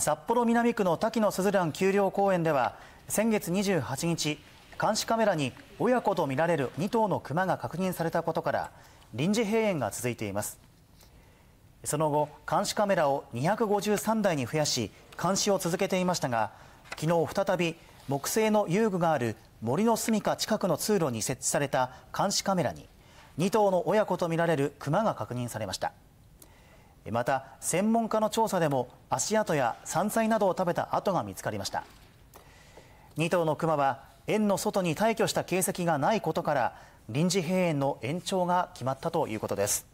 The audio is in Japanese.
札幌南区の滝野すずらん丘陵公園では先月28日監視カメラに親子とみられる2頭のクマが確認されたことから臨時閉園が続いていますその後監視カメラを253台に増やし監視を続けていましたが昨日再び木製の遊具がある森の住処近くの通路に設置された監視カメラに2頭の親子とみられるクマが確認されましたまた専門家の調査でも足跡や山菜などを食べた跡が見つかりました2頭のクマは園の外に退去した形跡がないことから臨時閉園の延長が決まったということです